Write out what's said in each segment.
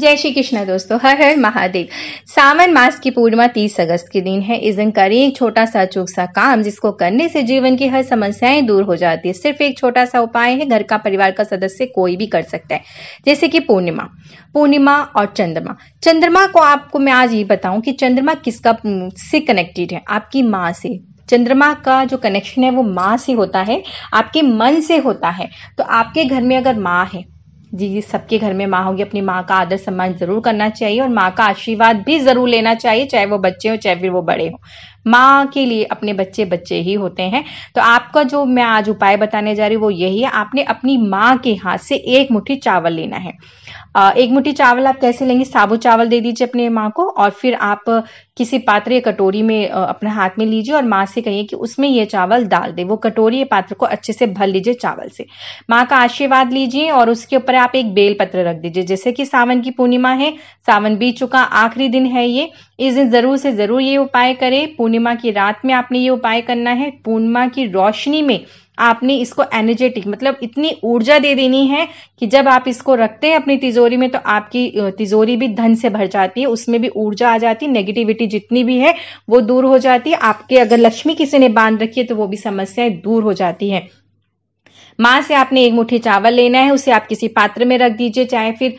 जय श्री कृष्ण दोस्तों हर हर महादेव सावन मास की पूर्णिमा 30 अगस्त के दिन है इस दिन करें एक छोटा सा चूक सा काम जिसको करने से जीवन की हर समस्याएं दूर हो जाती है सिर्फ एक छोटा सा उपाय है घर का परिवार का सदस्य कोई भी कर सकता है जैसे कि पूर्णिमा पूर्णिमा और चंद्रमा चंद्रमा को आपको मैं आज ये बताऊं कि चंद्रमा किसका से कनेक्टेड है आपकी माँ से चंद्रमा का जो कनेक्शन है वो माँ से होता है आपके मन से होता है तो आपके घर में अगर माँ है जी जी सबके घर में माँ होगी अपनी माँ का आदर सम्मान जरूर करना चाहिए और माँ का आशीर्वाद भी जरूर लेना चाहिए चाहे वो बच्चे हो चाहे फिर वो बड़े हो माँ के लिए अपने बच्चे बच्चे ही होते हैं तो आपका जो मैं आज उपाय बताने जा रही हूँ वो यही है आपने अपनी माँ के हाथ से एक मुट्ठी चावल लेना है एक मुट्ठी चावल आप कैसे लेंगे साबुत चावल दे दीजिए अपने माँ को और फिर आप किसी पात्र या कटोरी में अपने हाथ में लीजिए और माँ से कहिए कि उसमें ये चावल डाल दे वो कटोरी या पात्र को अच्छे से भर लीजिए चावल से माँ का आशीर्वाद लीजिए और उसके ऊपर आप एक बेल पत्र रख दीजिए जैसे कि सावन की पूर्णिमा है सावन बीत चुका आखिरी दिन है ये इस दिन जरूर से जरूर ये उपाय करें पूर्णिमा की रात में आपने ये उपाय करना है पूर्णिमा की रोशनी में आपने इसको एनर्जेटिक मतलब इतनी ऊर्जा दे देनी है कि जब आप इसको रखते हैं अपनी तिजोरी में तो आपकी तिजोरी भी धन से भर जाती है उसमें भी ऊर्जा आ जाती है नेगेटिविटी जितनी भी है वो दूर हो जाती है आपके अगर लक्ष्मी किसी ने बांध रखी है तो वो भी समस्याएं दूर हो जाती है माँ से आपने एक मुट्ठी चावल लेना है उसे आप किसी पात्र में रख दीजिए चाहे फिर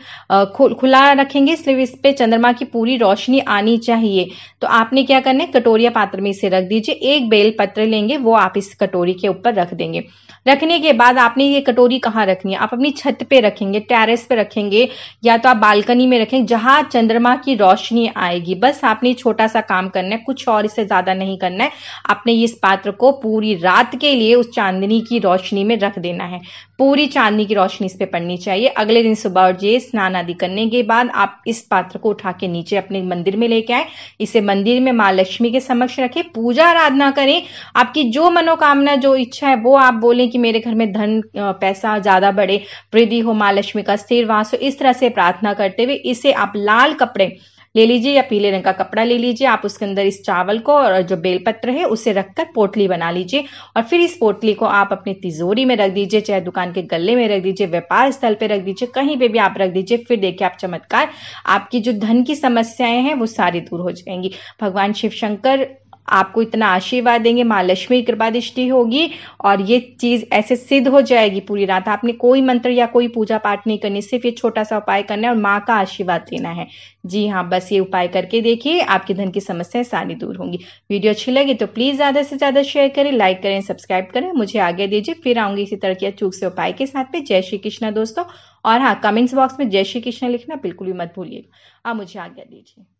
खुला रखेंगे इसलिए इस पर चंद्रमा की पूरी रोशनी आनी चाहिए तो आपने क्या करना है कटोरिया पात्र में इसे रख दीजिए एक बेल पत्र लेंगे वो आप इस कटोरी के ऊपर रख देंगे रखने के बाद आपने ये कटोरी कहाँ रखनी है आप अपनी छत पे रखेंगे टेरेस पे रखेंगे या तो आप बालकनी में रखेंगे जहां चंद्रमा की रोशनी आएगी बस आपने छोटा सा काम करना है कुछ और इससे ज़्यादा नहीं करना है आपने इस पात्र को पूरी रात के लिए उस चांदनी की रोशनी में रख देना है पूरी चांदनी की रोशनी इस पर पड़नी चाहिए अगले दिन सुबह और ये स्नान आदि करने के बाद आप इस पात्र को उठा के नीचे अपने मंदिर में लेके आए इसे मंदिर में माँ लक्ष्मी के समक्ष रखें पूजा आराधना करें आपकी जो मनोकामना जो इच्छा है वो आप बोलें कि मेरे घर में धन पैसा ज्यादा बढ़े वृद्धि हो माँ लक्ष्मी का स्थिर वास हो इस तरह से प्रार्थना करते हुए इसे आप लाल कपड़े ले लीजिए या पीले रंग का कपड़ा ले लीजिए आप उसके अंदर इस चावल को और जो बेलपत्र है उसे रखकर पोटली बना लीजिए और फिर इस पोटली को आप अपनी तिजोरी में रख दीजिए चाहे दुकान के गले में रख दीजिए व्यापार स्थल पर रख दीजिए कहीं पर भी आप रख दीजिए फिर देखिए आप चमत्कार आपकी जो धन की समस्याएं हैं वो सारी दूर हो जाएंगी भगवान शिव शंकर आपको इतना आशीर्वाद देंगे माँ लक्ष्मी कृपा दृष्टि होगी और ये चीज ऐसे सिद्ध हो जाएगी पूरी रात आपने कोई मंत्र या कोई पूजा पाठ नहीं करनी सिर्फ ये छोटा सा उपाय करना है और माँ का आशीर्वाद लेना है जी हाँ बस ये उपाय करके देखिए आपकी धन की समस्याएं सारी दूर होंगी वीडियो अच्छी लगी तो प्लीज ज्यादा से ज्यादा शेयर करें लाइक करें सब्सक्राइब करें मुझे आगे दीजिए फिर आऊंगी इसी तरह के अचूक से उपाय के साथ पे जय श्री कृष्णा दोस्तों और हाँ कमेंट्स बॉक्स में जय श्री कृष्ण लिखना बिल्कुल भी मत भूलिएगा आप मुझे आज्ञा दीजिए